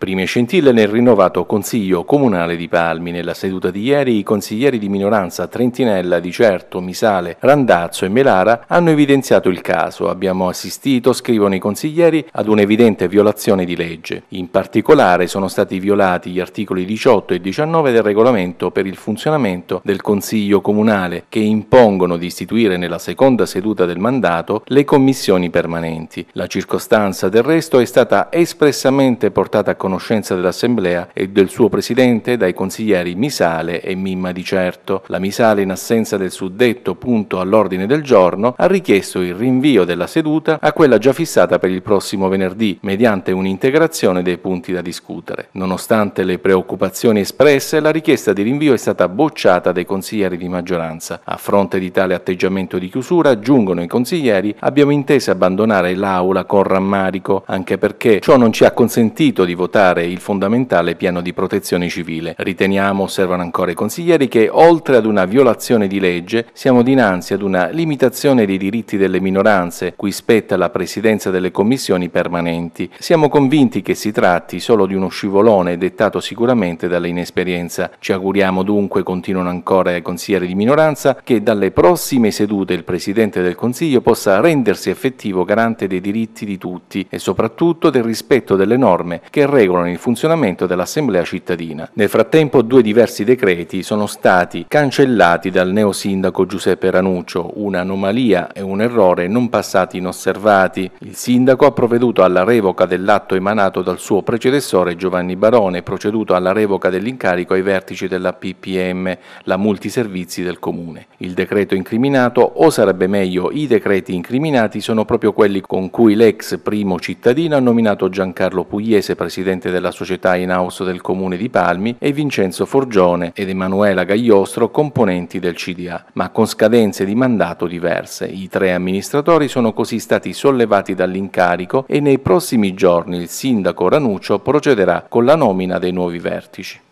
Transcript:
Prime scintille nel rinnovato Consiglio Comunale di Palmi. Nella seduta di ieri i consiglieri di minoranza Trentinella, Di Certo, Misale, Randazzo e Melara hanno evidenziato il caso. Abbiamo assistito, scrivono i consiglieri, ad un'evidente violazione di legge. In particolare sono stati violati gli articoli 18 e 19 del regolamento per il funzionamento del Consiglio Comunale che impongono di istituire nella seconda seduta del mandato le commissioni permanenti. La circostanza del resto è stata espressamente portata a conoscenza conoscenza dell'Assemblea e del suo Presidente dai consiglieri Misale e Mimma Di Certo. La Misale, in assenza del suddetto punto all'ordine del giorno, ha richiesto il rinvio della seduta a quella già fissata per il prossimo venerdì, mediante un'integrazione dei punti da discutere. Nonostante le preoccupazioni espresse, la richiesta di rinvio è stata bocciata dai consiglieri di maggioranza. A fronte di tale atteggiamento di chiusura, aggiungono i consiglieri, abbiamo inteso abbandonare l'Aula con rammarico, anche perché ciò non ci ha consentito di votare rispettare il fondamentale piano di protezione civile. Riteniamo, osservano ancora i consiglieri, che oltre ad una violazione di legge siamo dinanzi ad una limitazione dei diritti delle minoranze, cui spetta la presidenza delle commissioni permanenti. Siamo convinti che si tratti solo di uno scivolone dettato sicuramente dall'inesperienza. Ci auguriamo dunque, continuano ancora i consiglieri di minoranza, che dalle prossime sedute il Presidente del Consiglio possa rendersi effettivo garante dei diritti di tutti e soprattutto del rispetto delle norme che regolano regolano il funzionamento dell'Assemblea cittadina. Nel frattempo due diversi decreti sono stati cancellati dal neosindaco Giuseppe Ranuccio, un'anomalia e un errore non passati inosservati. Il sindaco ha provveduto alla revoca dell'atto emanato dal suo predecessore Giovanni Barone, proceduto alla revoca dell'incarico ai vertici della PPM, la multiservizi del comune. Il decreto incriminato, o sarebbe meglio i decreti incriminati, sono proprio quelli con cui l'ex primo cittadino ha nominato Giancarlo Pugliese presidente presidente della società in house del comune di Palmi, e Vincenzo Forgione ed Emanuela Gagliostro, componenti del CDA, ma con scadenze di mandato diverse. I tre amministratori sono così stati sollevati dall'incarico e nei prossimi giorni il sindaco Ranuccio procederà con la nomina dei nuovi vertici.